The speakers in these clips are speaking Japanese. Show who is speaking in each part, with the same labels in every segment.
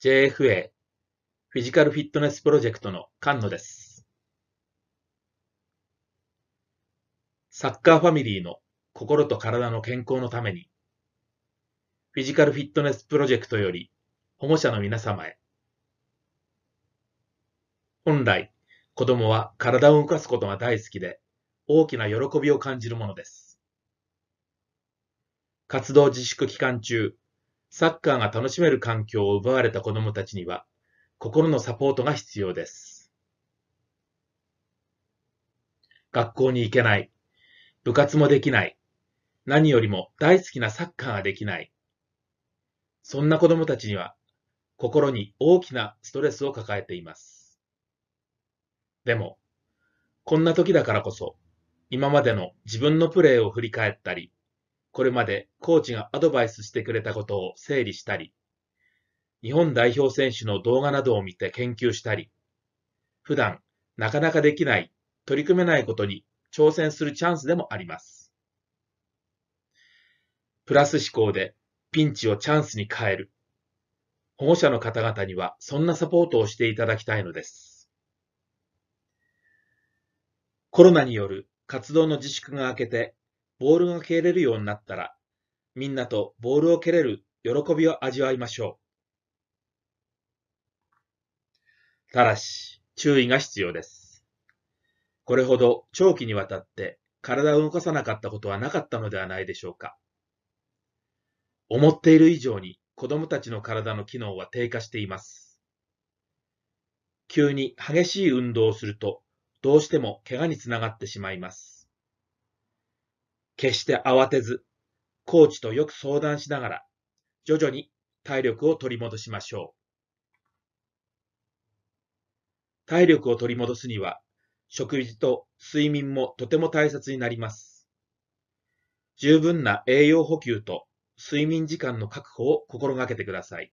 Speaker 1: JFA フィジカルフィットネスプロジェクトの菅野です。サッカーファミリーの心と体の健康のために、フィジカルフィットネスプロジェクトより保護者の皆様へ。本来、子供は体を動かすことが大好きで、大きな喜びを感じるものです。活動自粛期間中、サッカーが楽しめる環境を奪われた子どもたちには、心のサポートが必要です。学校に行けない。部活もできない。何よりも大好きなサッカーができない。そんな子供たちには、心に大きなストレスを抱えています。でも、こんな時だからこそ、今までの自分のプレーを振り返ったり、これまでコーチがアドバイスしてくれたことを整理したり、日本代表選手の動画などを見て研究したり、普段なかなかできない、取り組めないことに挑戦するチャンスでもあります。プラス思考でピンチをチャンスに変える。保護者の方々にはそんなサポートをしていただきたいのです。コロナによる活動の自粛が明けてボールが蹴れるようになったら、みんなとボールを蹴れる喜びを味わいましょう。ただし、注意が必要です。これほど長期にわたって体を動かさなかったことはなかったのではないでしょうか。思っている以上に子供たちの体の機能は低下しています。急に激しい運動をすると、どうしても怪我につながってしまいます。決して慌てず、コーチとよく相談しながら、徐々に体力を取り戻しましょう。体力を取り戻すには、食事と睡眠もとても大切になります。十分な栄養補給と睡眠時間の確保を心がけてください。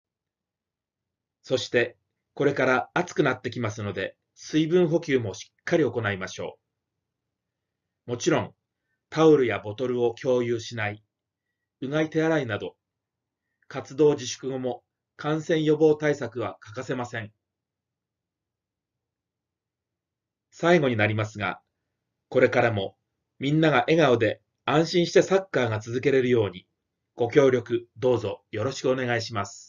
Speaker 1: そして、これから暑くなってきますので、水分補給もしっかり行いましょう。もちろん、タオルやボトルを共有しない、うがい手洗いなど、活動自粛後も感染予防対策は欠かせません。最後になりますが、これからもみんなが笑顔で安心してサッカーが続けれるように、ご協力どうぞよろしくお願いします。